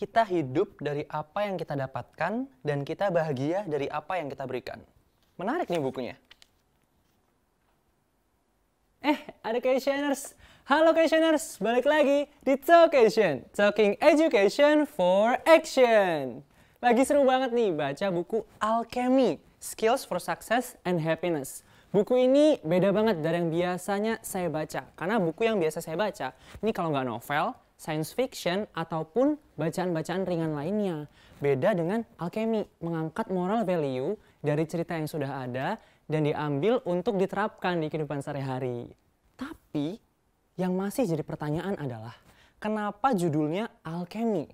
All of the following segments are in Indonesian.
kita hidup dari apa yang kita dapatkan dan kita bahagia dari apa yang kita berikan. Menarik nih bukunya. Eh, ada questioners. Halo questioners, balik lagi di Talkation, Talking Education for Action. Lagi seru banget nih baca buku Alchemy, Skills for Success and Happiness. Buku ini beda banget dari yang biasanya saya baca. Karena buku yang biasa saya baca, ini kalau nggak novel, science fiction, ataupun bacaan-bacaan ringan lainnya. Beda dengan alkemi, mengangkat moral value dari cerita yang sudah ada dan diambil untuk diterapkan di kehidupan sehari-hari. Tapi yang masih jadi pertanyaan adalah kenapa judulnya alkemi?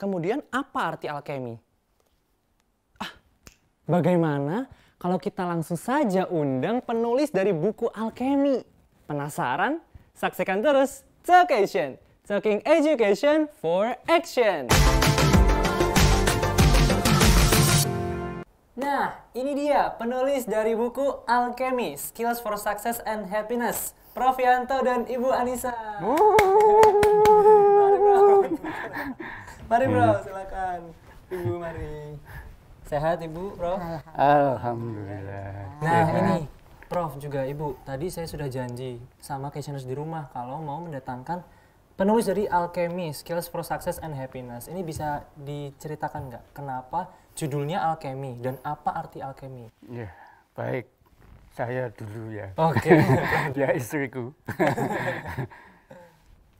Kemudian apa arti alkemi? Ah, bagaimana kalau kita langsung saja undang penulis dari buku alkemi? Penasaran? Saksikan terus Talkation Talking education for action. Nah, ini dia penulis dari buku Alchemy, Skills for Success and Happiness, Prof. Yanto dan Ibu Anissa. Mari bro. Mari bro, iya. silakan. Ibu Mari. Sehat Ibu, Prof? Alhamdulillah. Nah, ini Prof juga Ibu, tadi saya sudah janji sama Keiseners di rumah kalau mau mendatangkan Penulis dari Alchemy, Skills for Success and Happiness. Ini bisa diceritakan nggak kenapa judulnya Alchemy dan apa arti Alchemy? Ya, baik. Saya dulu ya. Oke. Okay. ya istriku.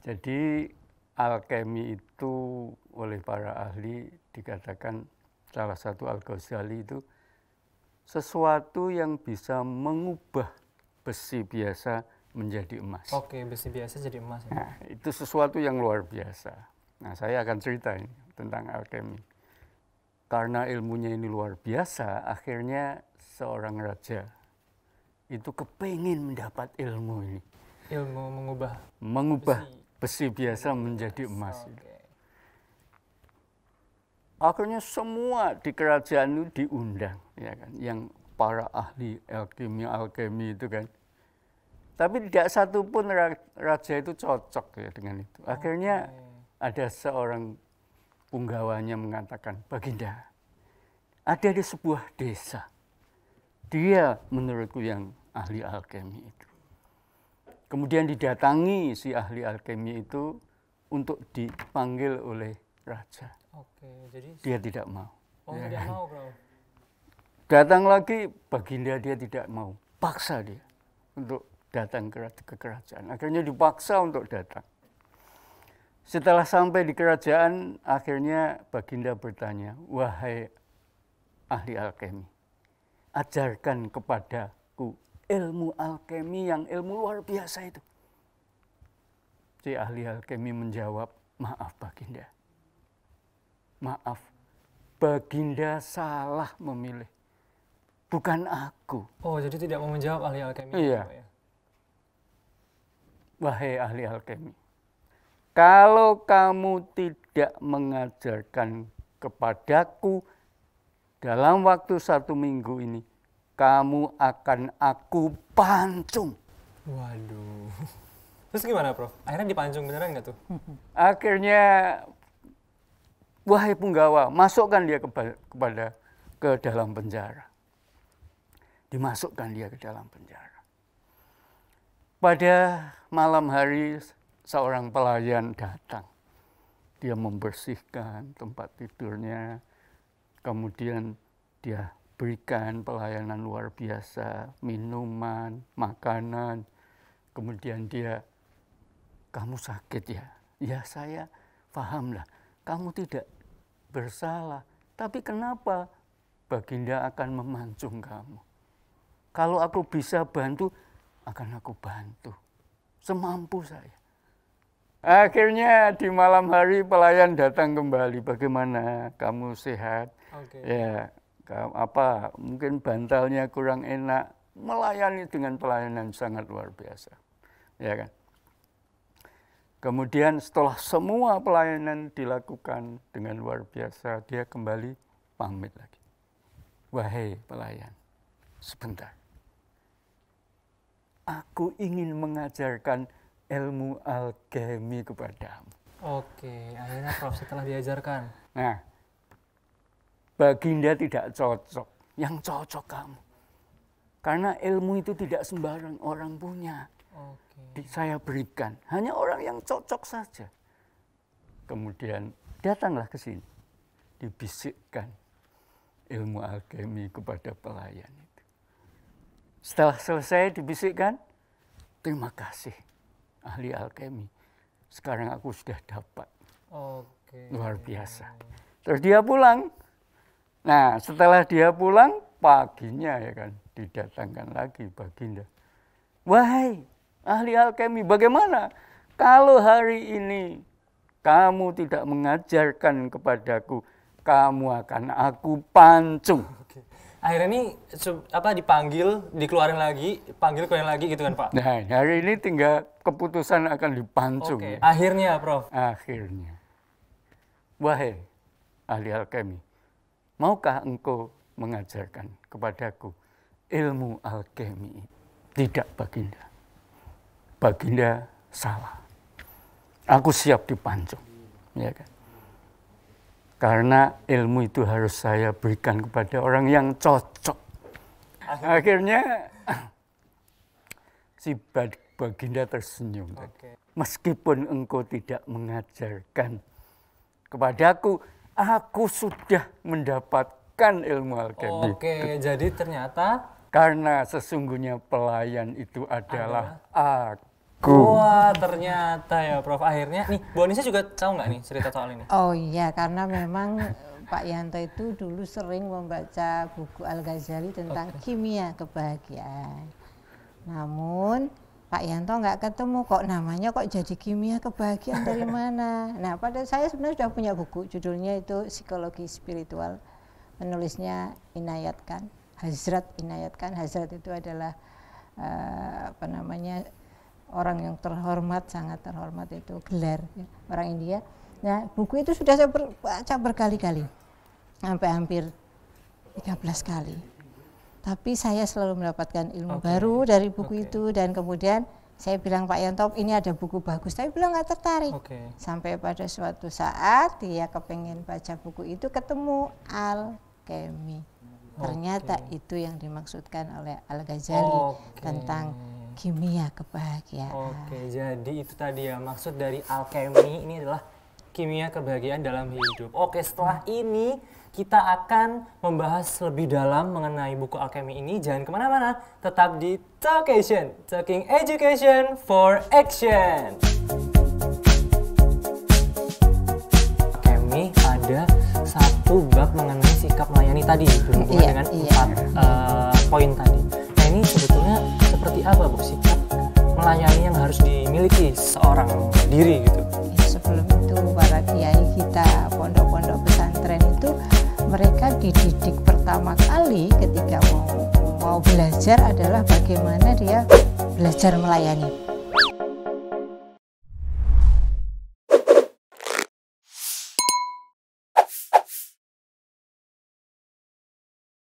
Jadi alkemi itu oleh para ahli dikatakan salah satu Al-Ghazali itu sesuatu yang bisa mengubah besi biasa menjadi emas. Oke, besi biasa jadi emas. Ya? Nah, itu sesuatu yang luar biasa. Nah, saya akan cerita ini tentang alkemi. Karena ilmunya ini luar biasa, akhirnya seorang raja itu kepingin mendapat ilmu ini. Ilmu mengubah. Mengubah besi, besi biasa menjadi emas. Okay. Itu. Akhirnya semua di kerajaan itu diundang, ya kan? Yang para ahli alkimia alkemi itu kan tapi tidak satu pun raja itu cocok ya dengan itu. Akhirnya okay. ada seorang punggawanya mengatakan, Baginda, ada di sebuah desa. Dia menurutku yang ahli alkemi itu. Kemudian didatangi si ahli alkemi itu untuk dipanggil oleh raja. Oke, jadi dia tidak mau. Oh, ya tidak kan? mau, Bro. Datang lagi baginda dia tidak mau, paksa dia untuk datang ke kerajaan. Akhirnya dipaksa untuk datang. Setelah sampai di kerajaan, akhirnya Baginda bertanya, "Wahai ahli alkemi, ajarkan kepadaku ilmu alkemi yang ilmu luar biasa itu." Si ahli alkemi menjawab, "Maaf, Baginda. Maaf, Baginda salah memilih. Bukan aku." Oh, jadi tidak mau menjawab ahli alkemi. Iya. Gitu, ya? Wahai ahli alkemi, kalau kamu tidak mengajarkan kepadaku dalam waktu satu minggu ini, kamu akan aku pancung. Waduh. Terus gimana, Prof? Akhirnya dipancung beneran nggak tuh? Akhirnya, wahai punggawa, masukkan dia kepada, kepada ke dalam penjara. Dimasukkan dia ke dalam penjara. Pada malam hari seorang pelayan datang. Dia membersihkan tempat tidurnya, kemudian dia berikan pelayanan luar biasa, minuman, makanan. Kemudian dia, kamu sakit ya? Ya saya fahamlah, kamu tidak bersalah. Tapi kenapa Baginda akan memancung kamu? Kalau aku bisa bantu, akan aku bantu semampu saya. Akhirnya di malam hari pelayan datang kembali. Bagaimana kamu sehat? Okay. Ya, apa mungkin bantalnya kurang enak. Melayani dengan pelayanan sangat luar biasa. Ya kan? Kemudian setelah semua pelayanan dilakukan dengan luar biasa, dia kembali pamit lagi. Wahai pelayan, sebentar aku ingin mengajarkan ilmu alkemi kepadamu. Oke, akhirnya Prof setelah diajarkan. Nah, Baginda tidak cocok, yang cocok kamu. Karena ilmu itu tidak sembarang orang punya. Oke. Saya berikan, hanya orang yang cocok saja. Kemudian datanglah ke sini, dibisikkan ilmu alkemi kepada pelayan setelah selesai dibisikkan, terima kasih ahli alkemi. Sekarang aku sudah dapat. Oke. Luar biasa. Terus dia pulang. Nah, setelah dia pulang, paginya ya kan, didatangkan lagi Baginda. Wahai ahli alkemi, bagaimana kalau hari ini kamu tidak mengajarkan kepadaku, kamu akan aku pancung. Oke akhirnya ini apa dipanggil, dikeluarin lagi, panggil keluarin lagi gitu kan Pak? Nah, hari ini tinggal keputusan akan dipancung. Okay. Ya. Akhirnya, Prof. Akhirnya. Wahai ahli alkemi, maukah engkau mengajarkan kepadaku ilmu alkemi? Tidak, Baginda. Baginda salah. Aku siap dipancung. Ya kan? Karena ilmu itu harus saya berikan kepada orang yang cocok. Akhirnya si Baginda tersenyum. Okay. Meskipun engkau tidak mengajarkan kepadaku, aku sudah mendapatkan ilmu alkemi. Oke, okay, jadi ternyata karena sesungguhnya pelayan itu adalah Ada. aku. Ku. Wah ternyata ya Prof. Akhirnya nih Bu Anissa juga tahu nggak nih cerita soal ini? Oh iya karena memang eh, Pak Yanto itu dulu sering membaca buku Al Ghazali tentang okay. kimia kebahagiaan. Namun Pak Yanto nggak ketemu kok namanya kok jadi kimia kebahagiaan dari mana? Nah pada saya sebenarnya sudah punya buku judulnya itu Psikologi Spiritual penulisnya Inayatkan Hazrat Inayatkan Hazrat itu adalah uh, apa namanya orang yang terhormat sangat terhormat itu gelar ya, orang India. Nah buku itu sudah saya baca berkali-kali sampai hampir 13 kali. Tapi saya selalu mendapatkan ilmu okay. baru dari buku okay. itu dan kemudian saya bilang Pak Yanto ini ada buku bagus tapi belum nggak tertarik okay. sampai pada suatu saat dia kepengen baca buku itu ketemu alkemi ternyata itu yang dimaksudkan oleh Al Ghazali okay. tentang kimia kebahagiaan. Oke, jadi itu tadi ya maksud dari alkemi ini adalah kimia kebahagiaan dalam hidup. Oke, setelah ini kita akan membahas lebih dalam mengenai buku alkemi ini. Jangan kemana-mana, tetap di Talkation, Talking Education for Action. Alkemi ada satu bab mengenai sikap melayani tadi, berhubungan iya, dengan iya. empat uh, poin tadi. Nah ini sebetulnya seperti apa bu sikap melayani yang harus dimiliki seorang diri gitu ya, sebelum itu para kiai kita pondok-pondok pesantren itu mereka dididik pertama kali ketika mau mau belajar adalah bagaimana dia belajar melayani